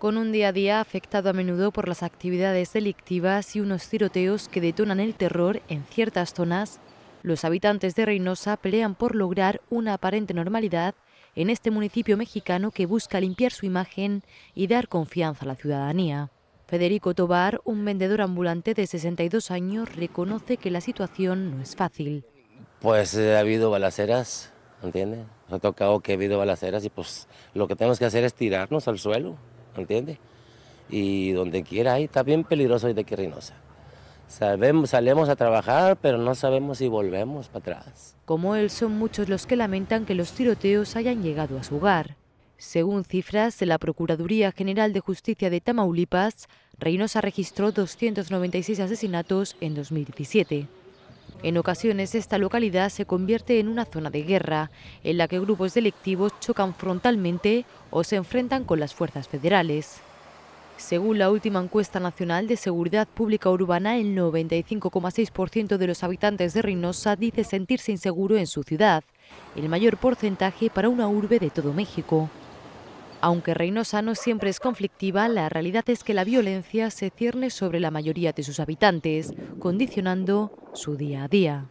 con un día a día afectado a menudo por las actividades delictivas y unos tiroteos que detonan el terror en ciertas zonas, los habitantes de Reynosa pelean por lograr una aparente normalidad en este municipio mexicano que busca limpiar su imagen y dar confianza a la ciudadanía. Federico Tobar, un vendedor ambulante de 62 años, reconoce que la situación no es fácil. Pues eh, ha habido balaceras, ¿entiendes? Nos ha tocado que ha habido balaceras y pues lo que tenemos que hacer es tirarnos al suelo entiende Y donde quiera ahí está bien peligroso y de aquí Reynosa. Sabemos, salemos a trabajar, pero no sabemos si volvemos para atrás. Como él, son muchos los que lamentan que los tiroteos hayan llegado a su hogar. Según cifras de la Procuraduría General de Justicia de Tamaulipas, Reynosa registró 296 asesinatos en 2017. En ocasiones esta localidad se convierte en una zona de guerra, en la que grupos delictivos chocan frontalmente o se enfrentan con las fuerzas federales. Según la última encuesta nacional de seguridad pública urbana, el 95,6% de los habitantes de Reynosa dice sentirse inseguro en su ciudad, el mayor porcentaje para una urbe de todo México. Aunque no siempre es conflictiva, la realidad es que la violencia se cierne sobre la mayoría de sus habitantes, condicionando su día a día.